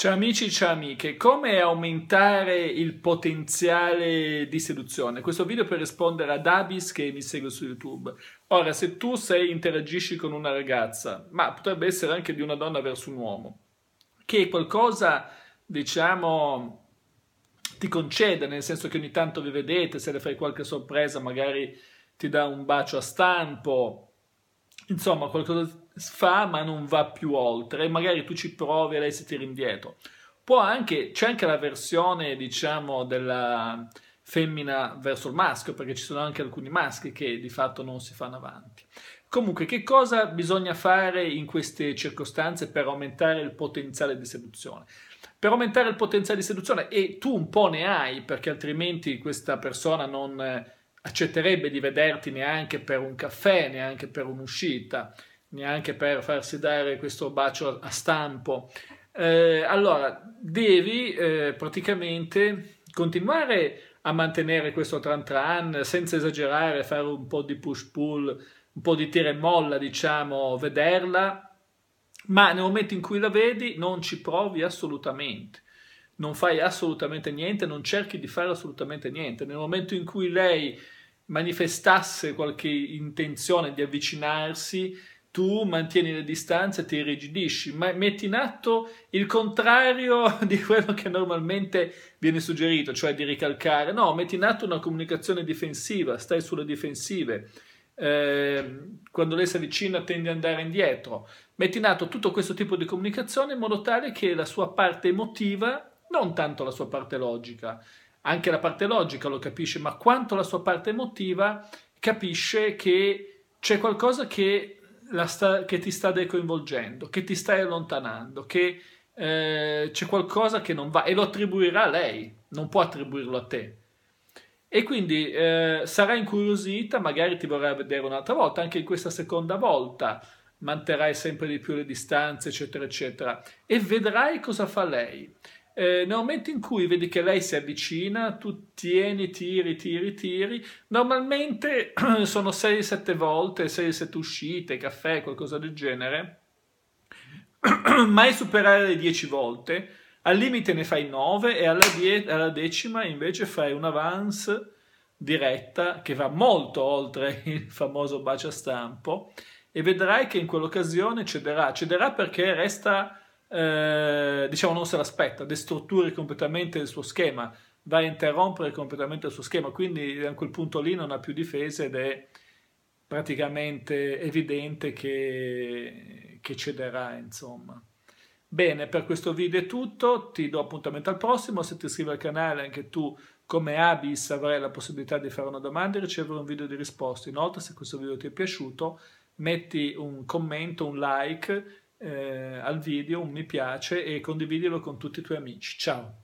Ciao amici, ciao amiche, come aumentare il potenziale di seduzione? Questo video per rispondere ad Abis che mi segue su YouTube. Ora, se tu sei, interagisci con una ragazza, ma potrebbe essere anche di una donna verso un uomo, che qualcosa, diciamo, ti concede, nel senso che ogni tanto vi vedete, se le fai qualche sorpresa magari ti dà un bacio a stampo, insomma qualcosa fa ma non va più oltre, e magari tu ci provi e lei si tira indietro. Può anche, c'è anche la versione, diciamo, della femmina verso il maschio, perché ci sono anche alcuni maschi che di fatto non si fanno avanti. Comunque, che cosa bisogna fare in queste circostanze per aumentare il potenziale di seduzione? Per aumentare il potenziale di seduzione, e tu un po' ne hai, perché altrimenti questa persona non eh, accetterebbe di vederti neanche per un caffè, neanche per un'uscita neanche per farsi dare questo bacio a stampo. Eh, allora, devi eh, praticamente continuare a mantenere questo tran tran senza esagerare, fare un po' di push pull, un po' di tira e molla, diciamo, vederla, ma nel momento in cui la vedi non ci provi assolutamente. Non fai assolutamente niente, non cerchi di fare assolutamente niente. Nel momento in cui lei manifestasse qualche intenzione di avvicinarsi, tu mantieni le distanze, ti irrigidisci, ma metti in atto il contrario di quello che normalmente viene suggerito, cioè di ricalcare. No, metti in atto una comunicazione difensiva, stai sulle difensive. Ehm, quando lei si avvicina tende ad andare indietro. Metti in atto tutto questo tipo di comunicazione in modo tale che la sua parte emotiva, non tanto la sua parte logica, anche la parte logica lo capisce, ma quanto la sua parte emotiva capisce che c'è qualcosa che sta, che ti sta decoinvolgendo, che ti stai allontanando, che eh, c'è qualcosa che non va e lo attribuirà a lei, non può attribuirlo a te. E quindi eh, sarà incuriosita, magari ti vorrà vedere un'altra volta, anche in questa seconda volta manterrai sempre di più le distanze, eccetera, eccetera, e vedrai cosa fa lei eh, nel momento in cui vedi che lei si avvicina, tu tieni, tiri, tiri, tiri. Normalmente sono 6-7 volte, 6-7 uscite, caffè, qualcosa del genere. Mai superare le 10 volte. Al limite ne fai 9 e alla, die- alla decima invece fai un avance diretta che va molto oltre il famoso bacio a stampo e vedrai che in quell'occasione cederà. Cederà perché resta eh, diciamo non se l'aspetta, destrutturi completamente il suo schema, va a interrompere completamente il suo schema, quindi a quel punto lì non ha più difese ed è praticamente evidente che, che cederà, insomma. Bene, per questo video è tutto, ti do appuntamento al prossimo, se ti iscrivi al canale anche tu come Abis avrai la possibilità di fare una domanda e ricevere un video di risposta. Inoltre se questo video ti è piaciuto metti un commento, un like eh, al video un mi piace e condividilo con tutti i tuoi amici. Ciao!